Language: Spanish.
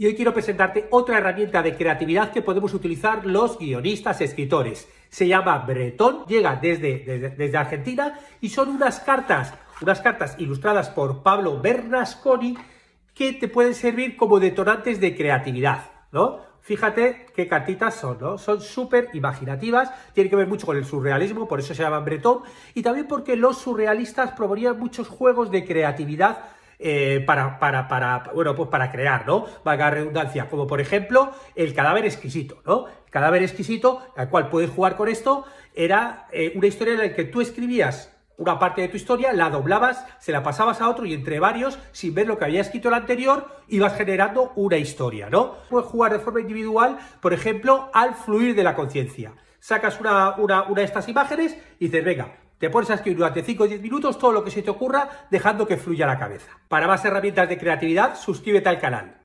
Y hoy quiero presentarte otra herramienta de creatividad que podemos utilizar los guionistas escritores. Se llama Bretón, llega desde, desde, Argentina y son unas cartas, unas cartas ilustradas por Pablo Bernasconi que te pueden servir como detonantes de creatividad, ¿no? Fíjate qué cartitas son, ¿no? Son súper imaginativas, tienen que ver mucho con el surrealismo, por eso se llaman Bretón, y también porque los surrealistas proponían muchos juegos de creatividad eh, para, para, para, bueno, pues para crear, ¿no? Vaga redundancia, como por ejemplo el cadáver exquisito, ¿no? El cadáver exquisito, al cual puedes jugar con esto, era eh, una historia en la que tú escribías una parte de tu historia, la doblabas, se la pasabas a otro y entre varios, sin ver lo que había escrito el anterior, ibas generando una historia, ¿no? Puedes jugar de forma individual, por ejemplo, al fluir de la conciencia. Sacas una, una, una de estas imágenes y dices, venga, te pones a escribir durante 5 o 10 minutos todo lo que se te ocurra, dejando que fluya la cabeza. Para más herramientas de creatividad, suscríbete al canal.